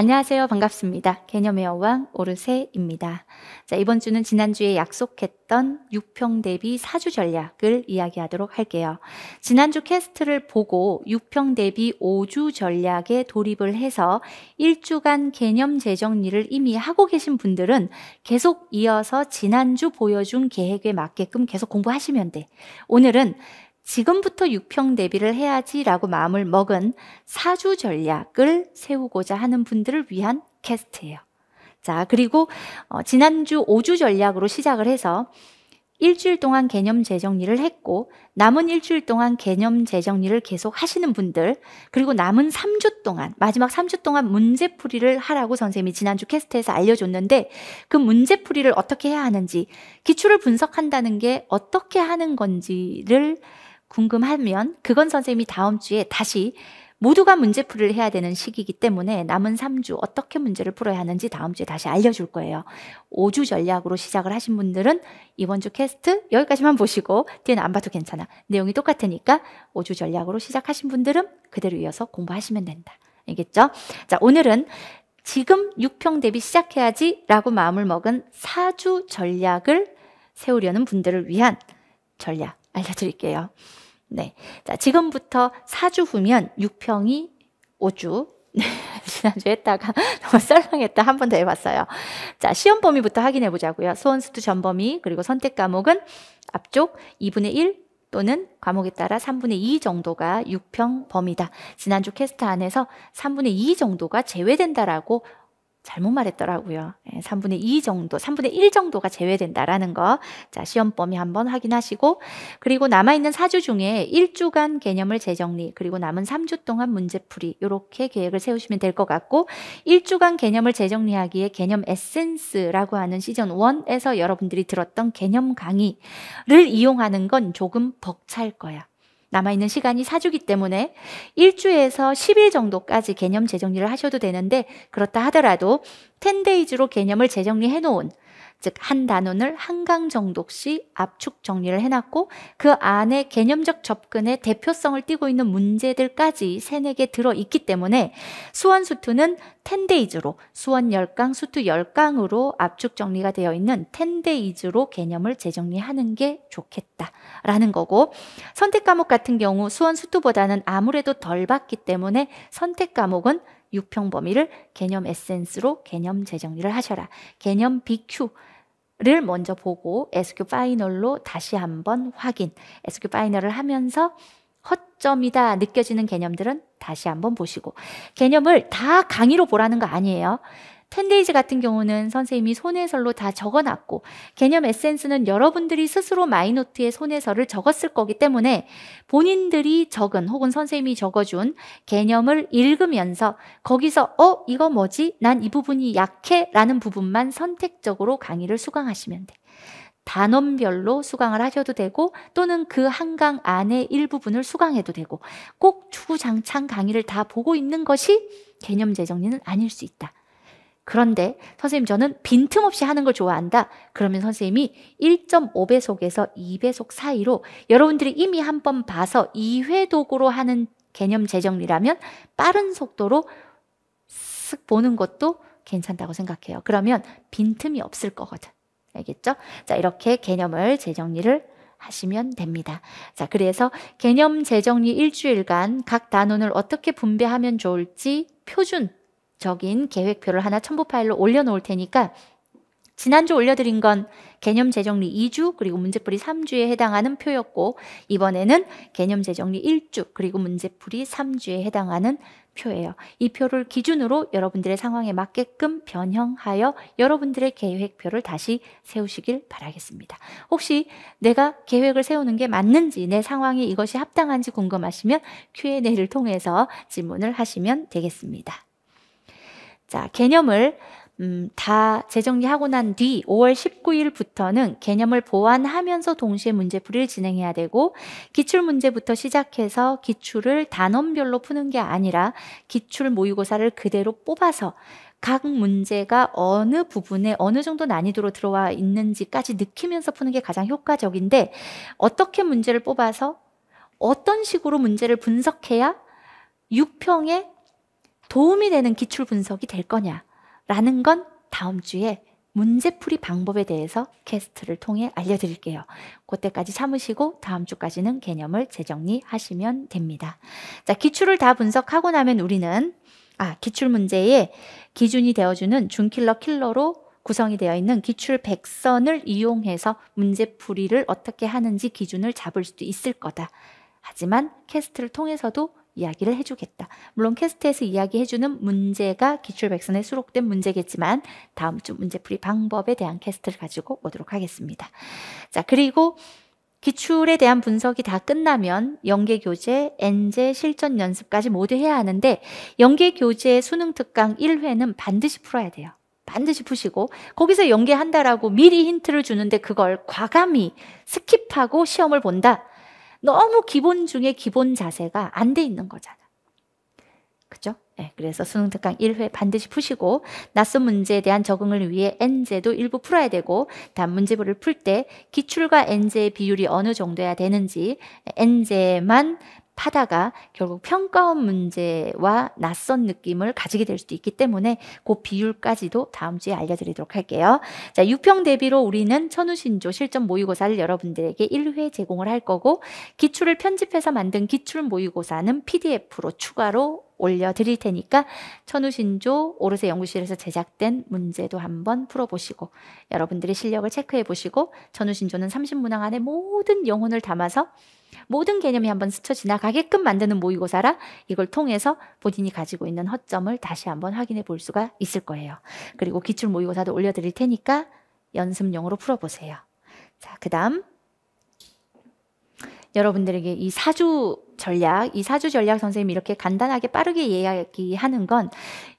안녕하세요. 반갑습니다. 개념의 여왕 오르세입니다. 자, 이번 주는 지난주에 약속했던 6평 대비 4주 전략을 이야기하도록 할게요. 지난주 캐스트를 보고 6평 대비 5주 전략에 돌입을 해서 1주간 개념 재정리를 이미 하고 계신 분들은 계속 이어서 지난주 보여준 계획에 맞게끔 계속 공부하시면 돼. 오늘은 지금부터 육평 대비를 해야지라고 마음을 먹은 사주 전략을 세우고자 하는 분들을 위한 캐스트예요. 자, 그리고 어, 지난주 5주 전략으로 시작을 해서 일주일 동안 개념 재정리를 했고 남은 일주일 동안 개념 재정리를 계속 하시는 분들 그리고 남은 3주 동안 마지막 3주 동안 문제풀이를 하라고 선생님이 지난주 캐스트에서 알려줬는데 그 문제풀이를 어떻게 해야 하는지 기출을 분석한다는 게 어떻게 하는 건지를 궁금하면 그건 선생님이 다음 주에 다시 모두가 문제풀이를 해야 되는 시기이기 때문에 남은 3주 어떻게 문제를 풀어야 하는지 다음 주에 다시 알려줄 거예요. 5주 전략으로 시작을 하신 분들은 이번 주 캐스트 여기까지만 보시고 뒤에는 안 봐도 괜찮아. 내용이 똑같으니까 5주 전략으로 시작하신 분들은 그대로 이어서 공부하시면 된다. 알겠죠? 자, 오늘은 지금 6평 대비 시작해야지 라고 마음을 먹은 4주 전략을 세우려는 분들을 위한 전략. 알려드릴게요. 네. 자, 지금부터 4주 후면 6평이 5주. 지난주 했다가 너무 썰렁했다. 한 번 더 해봤어요. 자, 시험 범위부터 확인해 보자고요. 소원수투 전범위, 그리고 선택 과목은 앞쪽 2분의 1 또는 과목에 따라 3분의 2 정도가 6평 범위다. 지난주 캐스트 안에서 3분의 2 정도가 제외된다라고 잘못 말했더라고요. 3분의 예, 2 정도, 3분의 1 정도가 제외된다라는 거. 자, 시험 범위 한번 확인하시고, 그리고 남아있는 4주 중에 1주간 개념을 재정리, 그리고 남은 3주 동안 문제풀이, 이렇게 계획을 세우시면 될 것 같고, 1주간 개념을 재정리하기에 개념 에센스라고 하는 시즌 1에서 여러분들이 들었던 개념 강의를 이용하는 건 조금 벅찰 거야. 남아있는 시간이 사주기 때문에 1주에서 10일 정도까지 개념 재정리를 하셔도 되는데 그렇다 하더라도 10데이즈로 개념을 재정리해 놓은 즉한 단원을 한강 정도씩 압축 정리를 해놨고 그 안에 개념적 접근의 대표성을 띠고 있는 문제들까지 세네개 들어있기 때문에 수원 수투는 텐데이즈로 수원 열강 수투 열강으로 압축 정리가 되어 있는 텐데이즈로 개념을 재정리하는 게 좋겠다라는 거고 선택 과목 같은 경우 수원 수투보다는 아무래도 덜 받기 때문에 선택 과목은 육평 범위를 개념 에센스로 개념 재정리를 하셔라. 개념 BQ 를 먼저 보고 SQ 파이널로 다시 한번 확인. SQ 파이널을 하면서 허점이다 느껴지는 개념들은 다시 한번 보시고 개념을 다 강의로 보라는 거 아니에요. 텐데이즈 같은 경우는 선생님이 손해설로 다 적어놨고 개념 에센스는 여러분들이 스스로 마이노트에 손해설을 적었을 거기 때문에 본인들이 적은 혹은 선생님이 적어준 개념을 읽으면서 거기서 어 이거 뭐지 난 이 부분이 약해 라는 부분만 선택적으로 강의를 수강하시면 돼. 단원별로 수강을 하셔도 되고 또는 그 한강 안에 일부분을 수강해도 되고 꼭 주구장창 강의를 다 보고 있는 것이 개념 재정리는 아닐 수 있다. 그런데 선생님 저는 빈틈없이 하는 걸 좋아한다. 그러면 선생님이 1.5배속에서 2배속 사이로 여러분들이 이미 한 번 봐서 2회 독으로 하는 개념 재정리라면 빠른 속도로 쓱 보는 것도 괜찮다고 생각해요. 그러면 빈틈이 없을 거거든. 알겠죠? 자, 이렇게 개념을 재정리를 하시면 됩니다. 자, 그래서 개념 재정리 일주일간 각 단원을 어떻게 분배하면 좋을지 표준 적인 계획표를 하나 첨부 파일로 올려놓을 테니까 지난주 올려드린 건 개념 재정리 2주 그리고 문제풀이 3주에 해당하는 표였고 이번에는 개념 재정리 1주 그리고 문제풀이 3주에 해당하는 표예요. 이 표를 기준으로 여러분들의 상황에 맞게끔 변형하여 여러분들의 계획표를 다시 세우시길 바라겠습니다. 혹시 내가 계획을 세우는 게 맞는지 내 상황이 이것이 합당한지 궁금하시면 Q&A를 통해서 질문을 하시면 되겠습니다. 자, 개념을 음, 다 재정리하고 난 뒤 5월 19일부터는 개념을 보완하면서 동시에 문제풀이를 진행해야 되고 기출 문제부터 시작해서 기출을 단원별로 푸는 게 아니라 기출 모의고사를 그대로 뽑아서 각 문제가 어느 부분에 어느 정도 난이도로 들어와 있는지까지 느끼면서 푸는 게 가장 효과적인데 어떻게 문제를 뽑아서 어떤 식으로 문제를 분석해야 6평에 도움이 되는 기출 분석이 될 거냐라는 건 다음 주에 문제풀이 방법에 대해서 캐스트를 통해 알려드릴게요. 그때까지 참으시고 다음 주까지는 개념을 재정리하시면 됩니다. 자, 기출을 다 분석하고 나면 우리는 아, 기출 문제의 기준이 되어주는 준킬러 킬러로 구성이 되어 있는 기출 백선을 이용해서 문제풀이를 어떻게 하는지 기준을 잡을 수도 있을 거다. 하지만 캐스트를 통해서도 이야기를 해주겠다. 물론 캐스트에서 이야기해주는 문제가 기출백선에 수록된 문제겠지만 다음 주 문제풀이 방법에 대한 캐스트를 가지고 오도록 하겠습니다. 자 그리고 기출에 대한 분석이 다 끝나면 연계교재, 엔제, 실전 연습까지 모두 해야 하는데 연계교재 수능 특강 1회는 반드시 풀어야 돼요. 반드시 푸시고 거기서 연계한다라고 미리 힌트를 주는데 그걸 과감히 스킵하고 시험을 본다. 너무 기본 중에 기본 자세가 안 돼 있는 거잖아. 그죠? 네, 예, 그래서 수능 특강 1회 반드시 푸시고 낯선 문제에 대한 적응을 위해 N제도 일부 풀어야 되고 다 문제부를 풀 때 기출과 N제의 비율이 어느 정도야 되는지 N제만 하다가 결국 평가원 문제와 낯선 느낌을 가지게 될 수도 있기 때문에 그 비율까지도 다음 주에 알려드리도록 할게요. 자, 6평 대비로 우리는 천우신조 실전 모의고사를 여러분들에게 1회 제공을 할 거고 기출을 편집해서 만든 기출 모의고사는 PDF로 추가로 올려드릴 테니까 천우신조 오르세 연구실에서 제작된 문제도 한번 풀어보시고 여러분들의 실력을 체크해보시고 천우신조는 30문항 안에 모든 영혼을 담아서 모든 개념이 한번 스쳐 지나가게끔 만드는 모의고사라 이걸 통해서 본인이 가지고 있는 허점을 다시 한번 확인해 볼 수가 있을 거예요. 그리고 기출 모의고사도 올려드릴 테니까 연습용으로 풀어보세요. 자, 그 다음. 여러분들에게 이 사주 전략, 이 사주 전략 선생님이 이렇게 간단하게 빠르게 이야기하는 건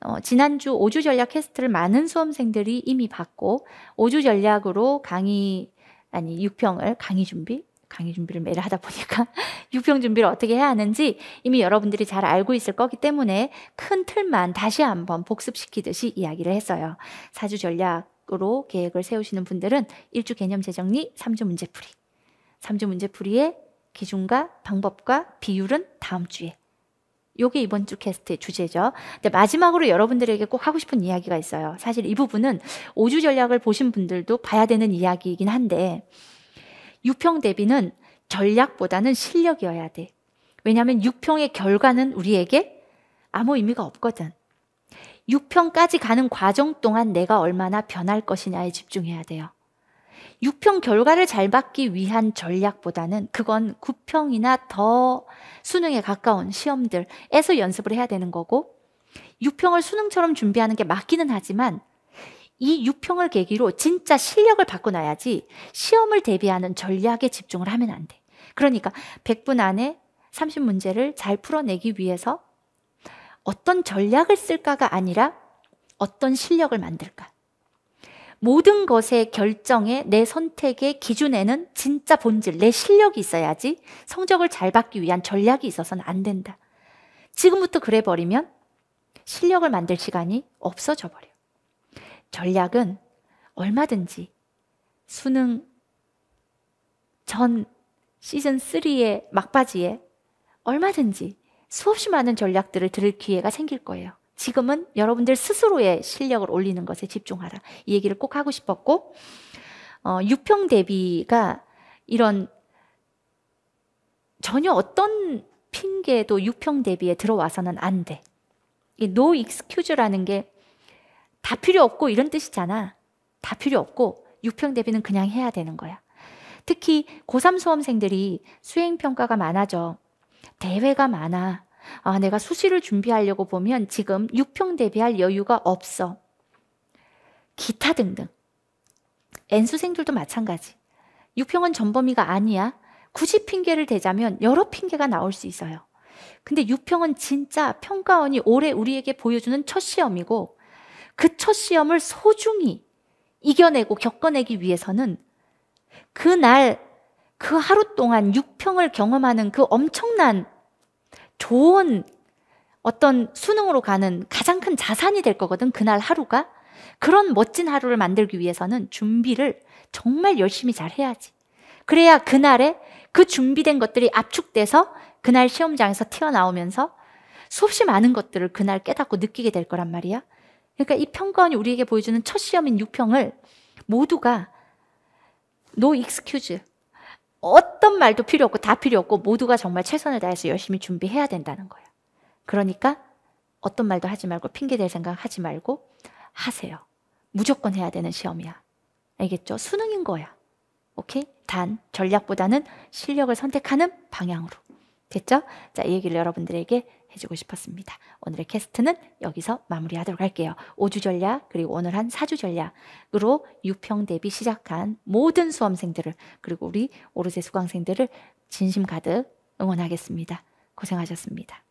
어, 지난주 오주 전략 캐스트를 많은 수험생들이 이미 받고 오주 전략으로 강의 아니 육평을 강의 준비 강의 준비를 매일 하다 보니까 육평 준비를 어떻게 해야 하는지 이미 여러분들이 잘 알고 있을 거기 때문에 큰 틀만 다시 한번 복습시키듯이 이야기를 했어요. 4주 전략으로 계획을 세우시는 분들은 1주 개념 재정리, 3주 문제풀이. 3주 문제풀이의 기준과 방법과 비율은 다음 주에. 요게 이번 주 캐스트의 주제죠. 근데 마지막으로 여러분들에게 꼭 하고 싶은 이야기가 있어요. 사실 이 부분은 5주 전략을 보신 분들도 봐야 되는 이야기이긴 한데 유평 대비는 전략보다는 실력이어야 돼. 왜냐하면 육평의 결과는 우리에게 아무 의미가 없거든. 육평까지 가는 과정 동안 내가 얼마나 변할 것이냐에 집중해야 돼요. 육평 결과를 잘 받기 위한 전략보다는 그건 구평이나더 수능에 가까운 시험들에서 연습을 해야 되는 거고 육평을 수능처럼 준비하는 게 맞기는 하지만 이 유평을 계기로 진짜 실력을 바꿔놔야지 시험을 대비하는 전략에 집중을 하면 안 돼. 그러니까 100분 안에 30문제를 잘 풀어내기 위해서 어떤 전략을 쓸까가 아니라 어떤 실력을 만들까. 모든 것의 결정에 내 선택의 기준에는 진짜 본질, 내 실력이 있어야지 성적을 잘 받기 위한 전략이 있어서는 안 된다. 지금부터 그래 버리면 실력을 만들 시간이 없어져 버려. 전략은 얼마든지 수능 전 시즌 3의 막바지에 얼마든지 수없이 많은 전략들을 들을 기회가 생길 거예요. 지금은 여러분들 스스로의 실력을 올리는 것에 집중하라. 이 얘기를 꼭 하고 싶었고, 어, 유평 대비가 이런 전혀 어떤 핑계도 유평 대비에 들어와서는 안 돼. 이노익스큐즈라는게 다 필요 없고 이런 뜻이잖아. 다 필요 없고 6평 대비는 그냥 해야 되는 거야. 특히 고3 수험생들이 수행평가가 많아져. 대회가 많아. 아, 내가 수시를 준비하려고 보면 지금 6평 대비할 여유가 없어. 기타 등등. N수생들도 마찬가지. 6평은 전범위가 아니야. 굳이 핑계를 대자면 여러 핑계가 나올 수 있어요. 근데 6평은 진짜 평가원이 올해 우리에게 보여주는 첫 시험이고 그첫 시험을 소중히 이겨내고 겪어내기 위해서는 그날 그 하루 동안 육평을 경험하는 그 엄청난 좋은 어떤 수능으로 가는 가장 큰 자산이 될 거거든, 그날 하루가. 그런 멋진 하루를 만들기 위해서는 준비를 정말 열심히 잘 해야지. 그래야 그날에 그 준비된 것들이 압축돼서 그날 시험장에서 튀어나오면서 수없이 많은 것들을 그날 깨닫고 느끼게 될 거란 말이야. 그러니까 이 평가원이 우리에게 보여주는 첫 시험인 6평을 모두가 no excuse 어떤 말도 필요 없고 다 필요 없고 모두가 정말 최선을 다해서 열심히 준비해야 된다는 거예요. 그러니까 어떤 말도 하지 말고 핑계 댈 생각 하지 말고 하세요. 무조건 해야 되는 시험이야. 알겠죠? 수능인 거야. 오케이? 단 전략보다는 실력을 선택하는 방향으로. 됐죠? 자, 이 얘기를 여러분들에게 해주고 싶었습니다. 오늘의 캐스트는 여기서 마무리하도록 할게요. 5주 전략 그리고 오늘 한 4주 전략으로 6평 대비 시작한 모든 수험생들을 그리고 우리 오르세 수강생들을 진심 가득 응원하겠습니다. 고생하셨습니다.